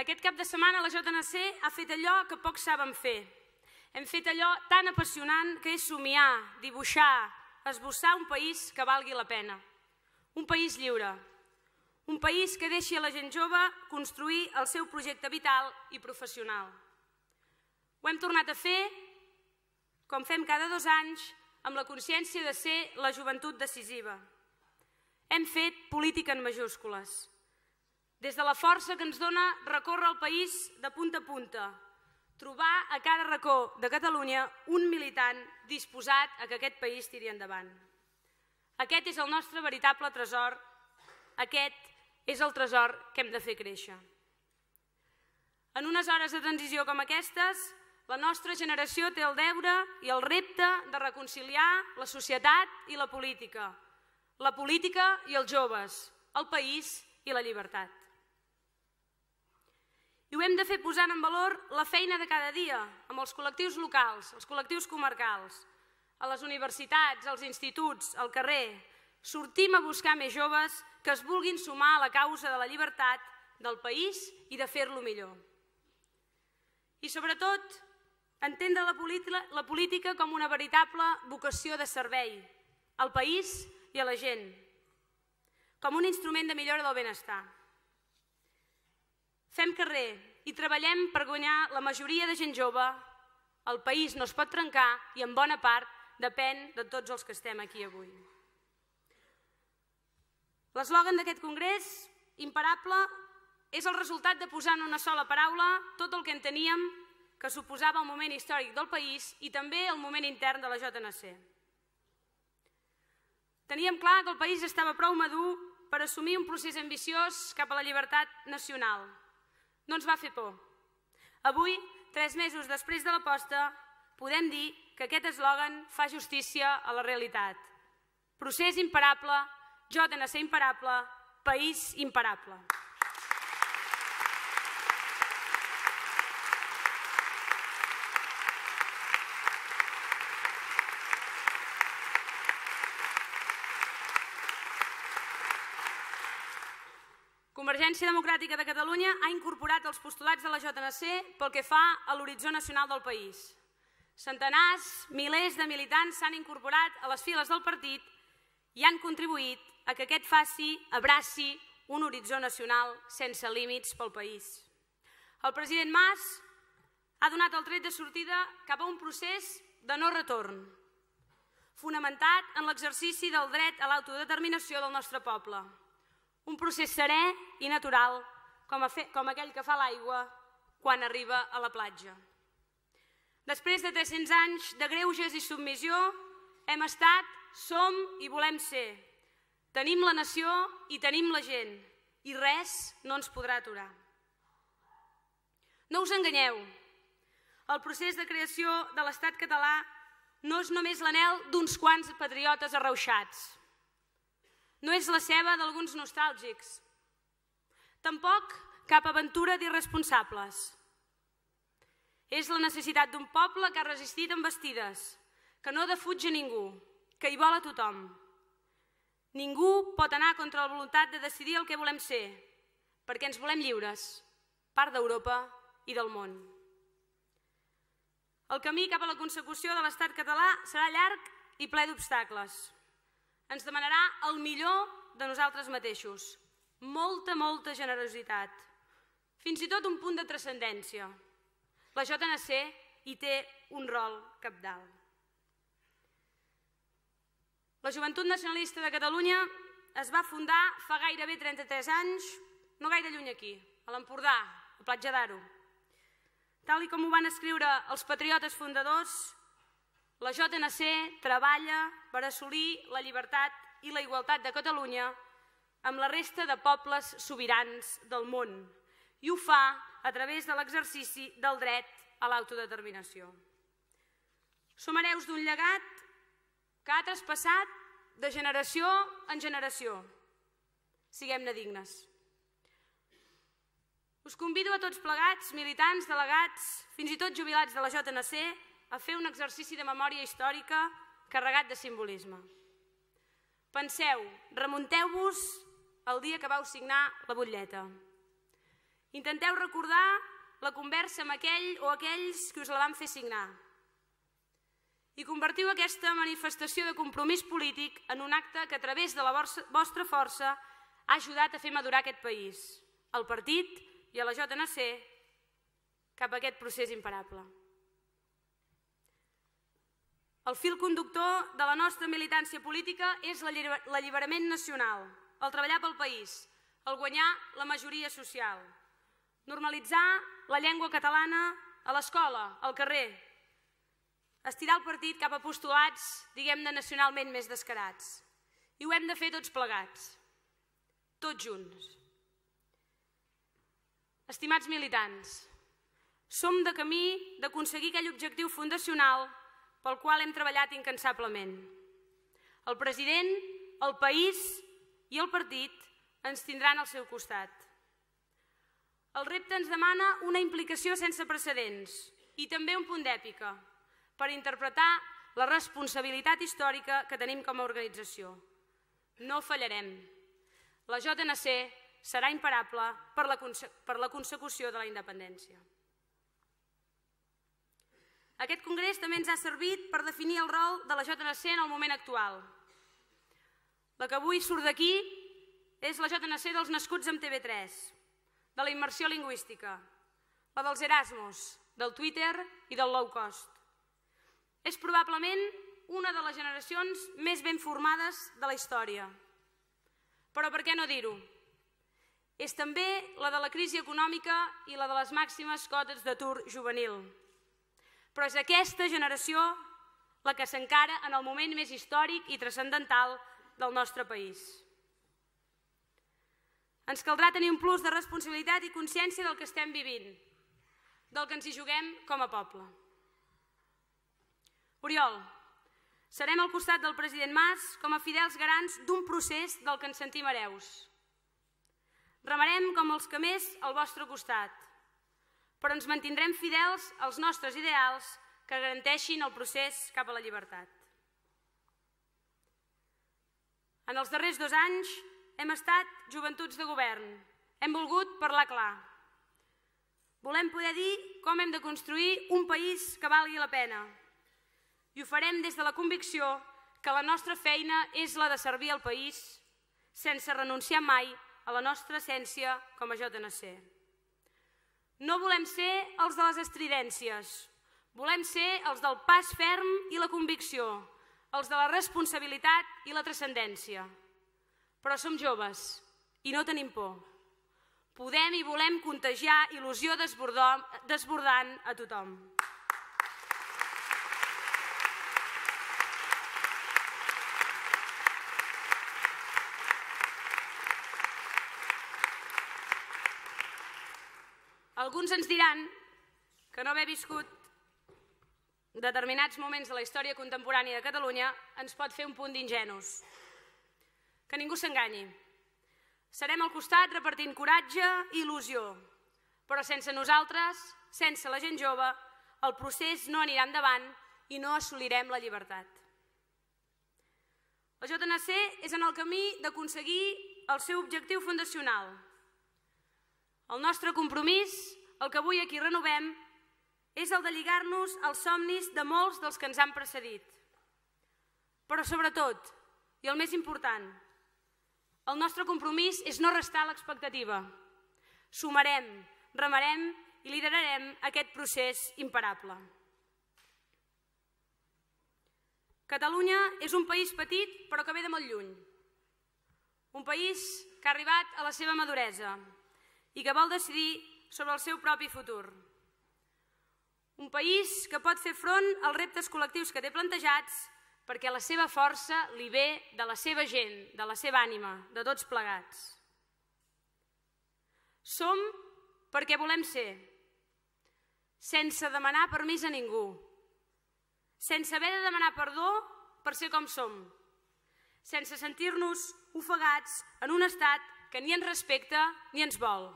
Aquest cap de setmana la JNC ha fet allò que pocs saben fer. Hem fet allò tan apassionant que és somiar, dibuixar, esbossar un país que valgui la pena. Un país lliure. Un país que deixi a la gent jove construir el seu projecte vital i professional. Ho hem tornat a fer, com fem cada dos anys, amb la consciència de ser la joventut decisiva. Hem fet política en majúscules. Des de la força que ens dona recórrer el país de punta a punta, trobar a cada racó de Catalunya un militant disposat a que aquest país tiri endavant. Aquest és el nostre veritable tresor, aquest és el tresor que hem de fer créixer. En unes hores de transició com aquestes, la nostra generació té el deure i el repte de reconciliar la societat i la política, la política i els joves, el país i la llibertat. I ho hem de fer posant en valor la feina de cada dia, amb els col·lectius locals, els col·lectius comarcals, a les universitats, als instituts, al carrer. Sortim a buscar més joves que es vulguin sumar a la causa de la llibertat del país i de fer-lo millor. I sobretot, entendre la, política, la política com una veritable vocació de servei al país i a la gent, com un instrument de millora del benestar. Fem carrer i treballem per guanyar la majoria de gent jove. El país no es pot trencar i en bona part depèn de tots els que estem aquí avui. L'eslògan d'aquest congrés, imparable, és el resultat de posar en una sola paraula tot el que enteníem que suposava el moment històric del país i també el moment intern de la JNC. Teníem clar que el país estava prou madur per assumir un procés ambiciós cap a la llibertat nacional, no ens va fer por. Avui, tres mesos després de la posta, podem dir que aquest eslògan fa justícia a la realitat. Procés imparable, Joden ser imparable, país imparable. Convergència Democràtica de Catalunya ha incorporat els postulats de la JNC pel que fa a l'horitzó nacional del país. Centenars, milers de militants s'han incorporat a les files del partit i han contribuït a que aquest faci, abraci, un horitzó nacional sense límits pel país. El president Mas ha donat el tret de sortida cap a un procés de no retorn, fonamentat en l'exercici del dret a l'autodeterminació del nostre poble. Un procés serè i natural, com, a fe, com aquell que fa l'aigua quan arriba a la platja. Després de 300 anys de greuges i submissió, hem estat, som i volem ser. Tenim la nació i tenim la gent, i res no ens podrà aturar. No us enganyeu, el procés de creació de l'estat català no és només l'anel d'uns quants patriotes arreuixats. No és la ceba d'alguns nostàlgics. Tampoc cap aventura d'irresponsables. És la necessitat d'un poble que ha resistit amb vestides, que no defuig a ningú, que hi vol a tothom. Ningú pot anar contra la voluntat de decidir el que volem ser, perquè ens volem lliures, part d'Europa i del món. El camí cap a la consecució de l'estat català serà llarg i ple d'obstacles, ens demanarà el millor de nosaltres mateixos. Molta, molta generositat. Fins i tot un punt de transcendència. La JNC hi té un rol capdalt. La Joventut Nacionalista de Catalunya es va fundar fa gairebé 33 anys, no gaire lluny aquí, a l'Empordà, a Platja d'Aro. Tal i com ho van escriure els patriotes fundadors, la JNC treballa per assolir la llibertat i la igualtat de Catalunya amb la resta de pobles sobirans del món i ho fa a través de l'exercici del dret a l'autodeterminació. Som hereus d'un llegat que ha traspassat de generació en generació. Siguem-ne dignes. Us convido a tots plegats, militants, delegats, fins i tot jubilats de la JNC, a fer un exercici de memòria històrica carregat de simbolisme. Penseu, remunteu-vos el dia que vau signar la butlleta. Intenteu recordar la conversa amb aquell o aquells que us la van fer signar. I convertiu aquesta manifestació de compromís polític en un acte que a través de la vostra força ha ajudat a fer madurar aquest país, el partit i a la JNC cap a aquest procés imparable. El fil conductor de la nostra militància política és l'alliberament nacional, el treballar pel país, el guanyar la majoria social, normalitzar la llengua catalana a l'escola, al carrer, estirar el partit cap a postulats, diguem-ne, nacionalment més descarats. I ho hem de fer tots plegats, tots junts. Estimats militants, som de camí d'aconseguir aquell objectiu fundacional pel qual hem treballat incansablement. El president, el país i el partit ens tindran al seu costat. El repte ens demana una implicació sense precedents i també un punt d'èpica per interpretar la responsabilitat històrica que tenim com a organització. No fallarem. La JNC serà imparable per la, per la consecució de la independència. Aquest congrés també ens ha servit per definir el rol de la JNC en el moment actual. La que avui surt d'aquí és la JNC dels nascuts amb TV3, de la immersió lingüística, la dels Erasmus, del Twitter i del low cost. És probablement una de les generacions més ben formades de la història. Però per què no dir-ho? És també la de la crisi econòmica i la de les màximes cotes d'atur juvenil. Però és aquesta generació la que s'encara en el moment més històric i transcendental del nostre país. Ens caldrà tenir un plus de responsabilitat i consciència del que estem vivint, del que ens hi juguem com a poble. Oriol, serem al costat del president Mas com a fidels garants d'un procés del que ens sentim hereus. Remarem com els que més al vostre costat – però ens mantindrem fidels als nostres ideals que garanteixin el procés cap a la llibertat. En els darrers dos anys hem estat joventuts de govern, hem volgut parlar clar. Volem poder dir com hem de construir un país que valgui la pena. I ho farem des de la convicció que la nostra feina és la de servir al país sense renunciar mai a la nostra essència com a JNC. No volem ser els de les estridències, volem ser els del pas ferm i la convicció, els de la responsabilitat i la transcendència. Però som joves i no tenim por. Podem i volem contagiar il·lusió desbordant a tothom. Alguns ens diran que no haver viscut determinats moments de la història contemporània de Catalunya ens pot fer un punt d'ingenus. Que ningú s'enganyi. Serem al costat repartint coratge i il·lusió, però sense nosaltres, sense la gent jove, el procés no anirà endavant i no assolirem la llibertat. La JNC és en el camí d'aconseguir el seu objectiu fundacional. El nostre compromís el que avui aquí renovem és el de lligar-nos als somnis de molts dels que ens han precedit. Però sobretot, i el més important, el nostre compromís és no restar l'expectativa. Sumarem, remarem i liderarem aquest procés imparable. Catalunya és un país petit però que ve de molt lluny. Un país que ha arribat a la seva maduresa i que vol decidir sobre el seu propi futur. Un país que pot fer front als reptes col·lectius que té plantejats perquè la seva força li ve de la seva gent, de la seva ànima, de tots plegats. Som perquè volem ser, sense demanar permís a ningú, sense haver de demanar perdó per ser com som, sense sentir-nos ofegats en un estat que ni ens respecta ni ens vol.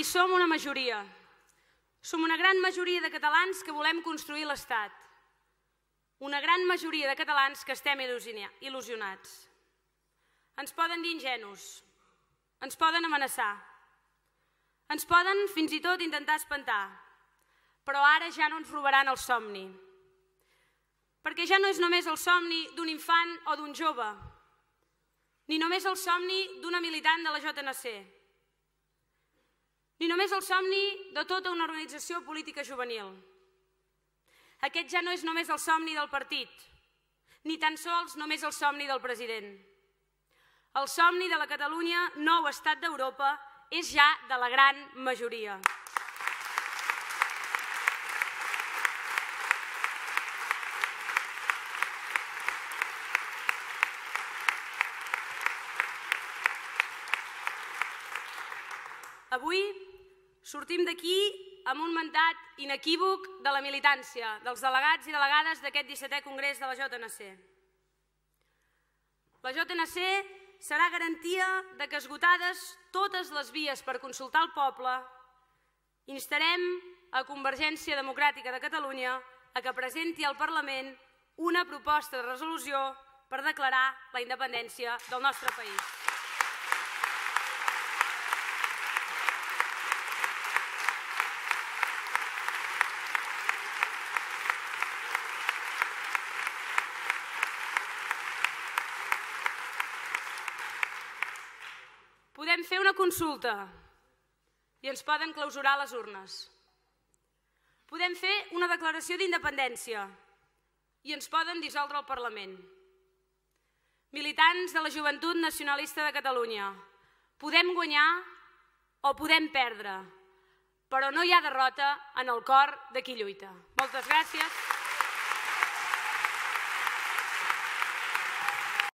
i som una majoria. Som una gran majoria de catalans que volem construir l'Estat. Una gran majoria de catalans que estem il·lusionats. Ens poden dir ingenus, ens poden amenaçar, ens poden fins i tot intentar espantar, però ara ja no ens robaran el somni. Perquè ja no és només el somni d'un infant o d'un jove, ni només el somni d'una militant de la JNC, ni només el somni de tota una organització política juvenil. Aquest ja no és només el somni del partit, ni tan sols només el somni del president. El somni de la Catalunya, nou estat d'Europa, és ja de la gran majoria. Avui Sortim d'aquí amb un mandat inequívoc de la militància, dels delegats i delegades d'aquest 17è Congrés de la JNC. La JNC serà garantia de que esgotades totes les vies per consultar el poble, instarem a Convergència Democràtica de Catalunya a que presenti al Parlament una proposta de resolució per declarar la independència del nostre país. fer una consulta i ens poden clausurar les urnes. Podem fer una declaració d'independència i ens poden dissoldre el Parlament. Militants de la Joventut Nacionalista de Catalunya, podem guanyar o podem perdre, però no hi ha derrota en el cor de qui lluita. Moltes gràcies.